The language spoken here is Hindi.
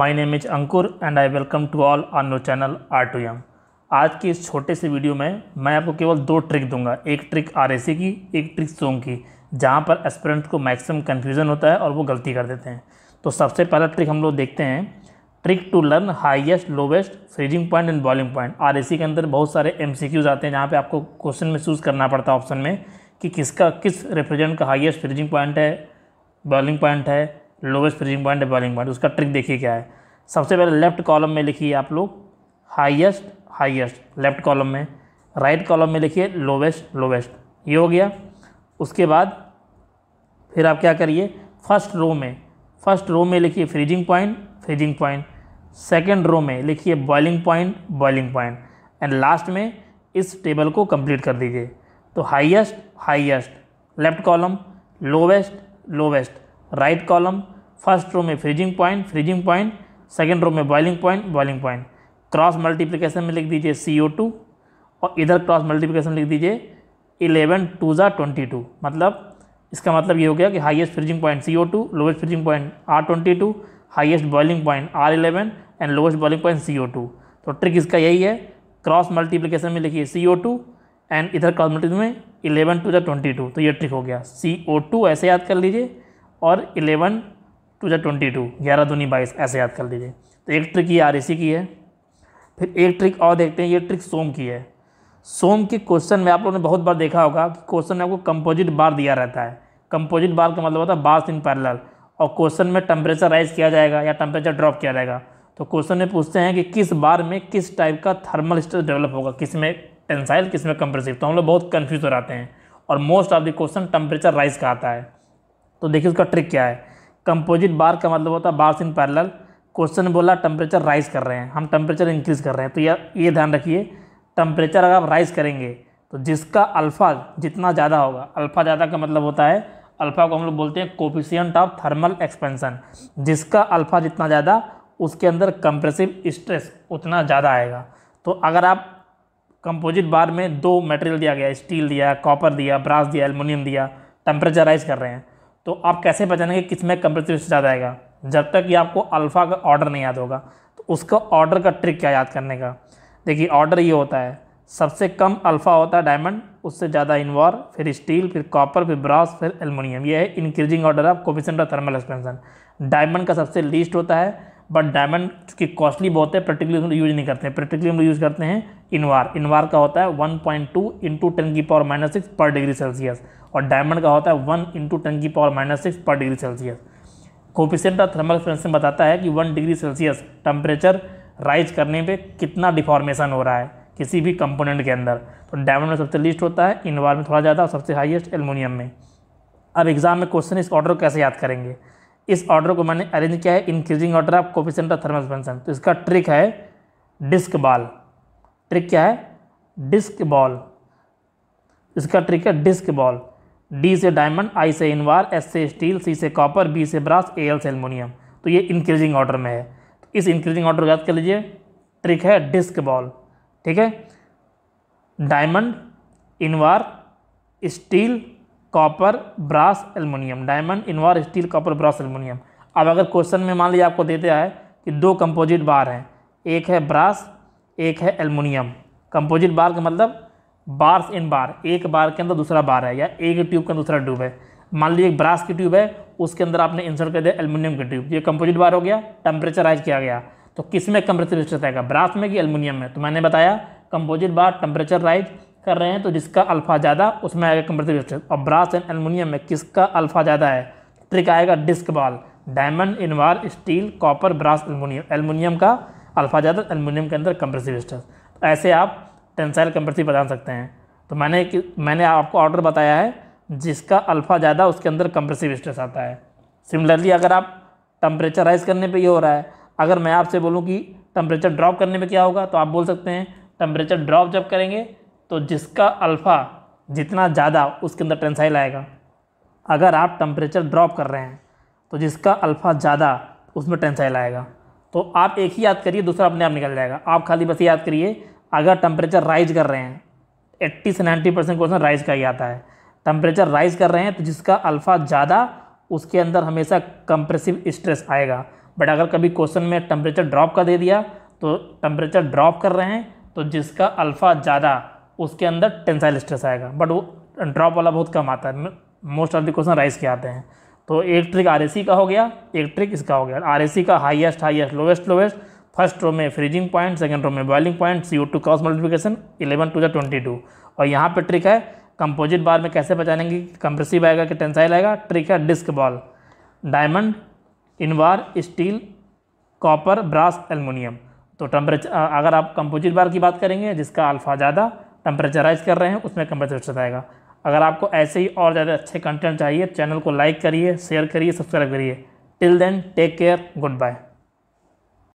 my name is Ankur and I welcome to all on no channel R to yum आज के इस छोटे से वीडियो में मैं आपको केवल दो ट्रिक दूंगा एक ट्रिक आर की एक ट्रिक सोम की जहाँ पर एस्परेंट को मैक्सिमम कन्फ्यूज़न होता है और वो गलती कर देते हैं तो सबसे पहला ट्रिक हम लोग देखते हैं trick to learn highest lowest freezing point and boiling point आर के अंदर बहुत सारे एम आते हैं जहाँ पर आपको क्वेश्चन में चूज़ करना पड़ता है ऑप्शन में कि किसका किस रिप्रेजेंट का हाइएस्ट फ्रीजिंग पॉइंट है बॉलिंग पॉइंट है lowest freezing point boiling point उसका ट्रिक देखिए क्या है सबसे पहले लेफ्ट कॉलम में लिखिए आप लोग हाइएस्ट हाइएस्ट लेफ्ट कॉलम में राइट कॉलम में लिखिए लोवेस्ट लोवेस्ट ये हो गया उसके बाद फिर आप क्या करिए फर्स्ट रो में फर्स्ट रो में लिखिए freezing point freezing point second row में लिखिए boiling point boiling point and last में इस टेबल को कंप्लीट कर दीजिए तो highest highest left column lowest lowest right column first row में freezing point freezing point second row में boiling point boiling point cross multiplication में लिख दीजिए सी ओ टू और इधर क्रॉस मल्टीप्लिकेशन लिख दीजिए इलेवन टू ज़ा ट्वेंटी टू मतलब इसका मतलब ये हो गया कि highest freezing point C O two lowest freezing point R twenty two highest boiling point R eleven and lowest boiling point C O two तो ट्रिक इसका यही है क्रॉस मल्टीप्लिकेशन में लिखिए सी ओ टू एंड इधर क्रॉस मल्टीप्लिकेशन में इलेवन टू ज़ा ट्वेंटी टू तो ये ट्रिक हो गया सी ओ टू ऐसे याद कर लीजिए और इलेवन टू जै ट्वेंटी टू ग्यारह दूनी बाईस ऐसे याद कर लीजिए तो एक ट्रिक ये आर की है फिर एक ट्रिक और देखते हैं ये ट्रिक सोम की है सोम के क्वेश्चन में आप लोगों ने बहुत बार देखा होगा कि क्वेश्चन में आपको कंपोजिट बार दिया रहता है कंपोजिट बार का मतलब होता है बार्स इन पैरल और क्वेश्चन में टेम्परेचर राइज किया जाएगा या टेम्परेचर ड्रॉप किया जाएगा तो क्वेश्चन में पूछते हैं कि किस बार में किस टाइप का थर्मल स्ट्रेस डेवलप होगा किस में टेंसाइल किस में कंप्रेसिव तो हम लोग बहुत कन्फ्यूज़ हो जाते हैं और most of the question temperature rise का आता है तो देखिए उसका ट्रिक क्या है कंपोजिट बार का मतलब होता है बार्स इन पैरल क्वेश्चन बोला टेम्परेचर राइज कर रहे हैं हम टेम्परेचर इंक्रीज़ कर रहे हैं तो यह ये ध्यान रखिए टेम्परेचर अगर आप राइज करेंगे तो जिसका अल्फ़ा जितना ज़्यादा होगा अल्फ़ा ज़्यादा का मतलब होता है अल्फ़ा को हम लोग बोलते हैं कोफिशियंट ऑफ थर्मल एक्सपेंसन जिसका अल्फ़ा जितना ज़्यादा उसके अंदर कंप्रेसिव स्ट्रेस उतना ज़्यादा आएगा तो अगर आप कंपोजिट बार में दो मटेरियल दिया गया स्टील दिया कॉपर दिया ब्रास दिया एलमिनियम दिया टेम्परेचर राइज कर रहे हैं तो आप कैसे पहचानेंगे किस में स्ट्रेस ज़्यादा आएगा जब तक ये आपको अल्फ़ा का ऑर्डर नहीं याद होगा तो उसका ऑर्डर का ट्रिक क्या याद करने का देखिए ऑर्डर ये होता है सबसे कम अल्फ़ा होता है डायमंड उससे ज़्यादा इन्वॉर फिर स्टील फिर कॉपर फिर ब्रास फिर एलमोनियम ये है increasing order of coefficient of thermal expansion diamond का सबसे लीस्ट होता है बट डायमंड चूँकि कॉस्टली बहुत है प्रैक्टिकली यूज़ नहीं करते हैं प्रैक्टिकली हम यूज़ करते हैं इनवार इनवार का होता है 1.2 पॉइंट टू इंटू टेन की पावर माइनस सिक्स पर डिग्री सेल्सियस और डायमंड का होता है 1 इंटू टेन की पावर माइनस सिक्स पर degree Celsius coefficient of thermal expansion बताता है कि one degree Celsius temperature rise करने पे कितना डिफॉर्मेशन हो रहा है किसी भी कंपोनेंट के अंदर तो डायमंड में सबसे लीस्ट होता है इनवार में थोड़ा ज़्यादा और सबसे हाइएस्ट एलमोनियम में अब एग्ज़ाम में क्वेश्चन इस ऑर्डर को कैसे याद करेंगे इस ऑर्डर को मैंने अरेंज किया है increasing order of coefficient of thermal expansion तो इसका ट्रिक है डिस्क बाल ट्रिक क्या है डिस्क बॉल इसका ट्रिक है डिस्क बॉल डी से डायमंड आई से इनवार एस से स्टील सी से कॉपर बी से ब्रास ए एल से एलमोनियम तो ये इंक्रीजिंग ऑर्डर में है तो इस इंक्रीजिंग ऑर्डर याद कर लीजिए ट्रिक है डिस्क बॉल ठीक है diamond invar steel copper brass aluminium diamond invar steel copper brass aluminium अब अगर क्वेश्चन में मान लीजिए आपको देते आए कि दो कंपोजिट बार हैं एक है ब्रास एक है एलमोनियम कंपोजिट बार का मतलब बार्स इन बार एक बार के अंदर दूसरा बार है या एक ट्यूब का दूसरा ट्यूब है मान लीजिए एक ब्रास की ट्यूब है उसके अंदर आपने इंसर्ट कर दिया एलमोनियम की ट्यूब ये कंपोजिट बार हो गया टेम्परेचराइज किया गया तो किस में कंप्रेसिव स्ट्रेस आएगा ब्रास में कि एलमोनियम में तो मैंने बताया कंपोजिट बार टेम्परेचर राइज कर रहे हैं तो जिसका अल्फ़ा ज़्यादा उसमें आएगा कंप्रेसिव स्ट्रेस और ब्रास एंड एलमोनियम में किसका अल्फ़ा ज़्यादा है ट्रिक आएगा disc ball diamond invar steel copper brass aluminium aluminium का अल्फ़ा ज़्यादा एलमिनियम के अंदर कंप्रेसिव स्ट्रेस तो ऐसे आप टेंसाइल कंप्रेसिव बता सकते हैं तो मैंने मैंने आपको ऑर्डर बताया है जिसका अल्फ़ा ज़्यादा उसके अंदर कंप्रेसिव स्ट्रेस आता है सिमिलरली अगर आप टम्परेचर राइज करने पर ये हो रहा है अगर मैं आपसे बोलूँ कि टम्परेचर ड्रॉप करने में क्या होगा तो आप बोल सकते हैं टम्परेचर ड्रॉप जब करेंगे तो जिसका अल्फ़ा जितना ज़्यादा उसके अंदर टेंसाइल आएगा अगर आप टम्परेचर ड्रॉप कर रहे हैं तो जिसका अल्फ़ा ज़्यादा उसमें टेंसाइल आएगा तो आप एक ही याद करिए दूसरा अपने आप निकल जाएगा आप खाली बस याद करिए अगर टेम्परेचर राइज कर रहे हैं एट्टी से नाइन्टी परसेंट क्वेश्चन राइज का ही आता है टेम्परेचर राइज कर रहे हैं तो जिसका अल्फ़ा ज़्यादा उसके अंदर हमेशा कंप्रेसिव स्ट्रेस आएगा बट अगर कभी क्वेश्चन में टेम्परेचर ड्रॉप का दे दिया तो टेम्परेचर ड्रॉप कर रहे हैं तो जिसका अल्फ़ा ज़्यादा उसके अंदर टेंसाइल स्ट्रेस आएगा बट वो ड्रॉप वाला बहुत कम आता है most of the question rise के आते हैं तो एक ट्रिक आर का हो गया एक ट्रिक इसका हो गया आर का highest highest lowest lowest first row में फ्रीजिंग पॉइंट सेकंड रो में boiling point C O two cross multiplication eleven two जो ट्वेंटी टू और यहाँ पे ट्रिक है कंपोजिट बार में कैसे पहचानेंगे कंप्रेसिव आएगा कि टेंसाइल आएगा ट्रिक है disc ball diamond invar steel copper brass aluminium तो टेम्परेचर अगर आप कंपोजिट बार की बात करेंगे जिसका अल्फा ज़्यादा टेम्परेचराइज कर रहे हैं उसमें कंप्रेसर आएगा अगर आपको ऐसे ही और ज़्यादा अच्छे कंटेंट चाहिए चैनल को लाइक करिए शेयर करिए सब्सक्राइब करिए till then take care good bye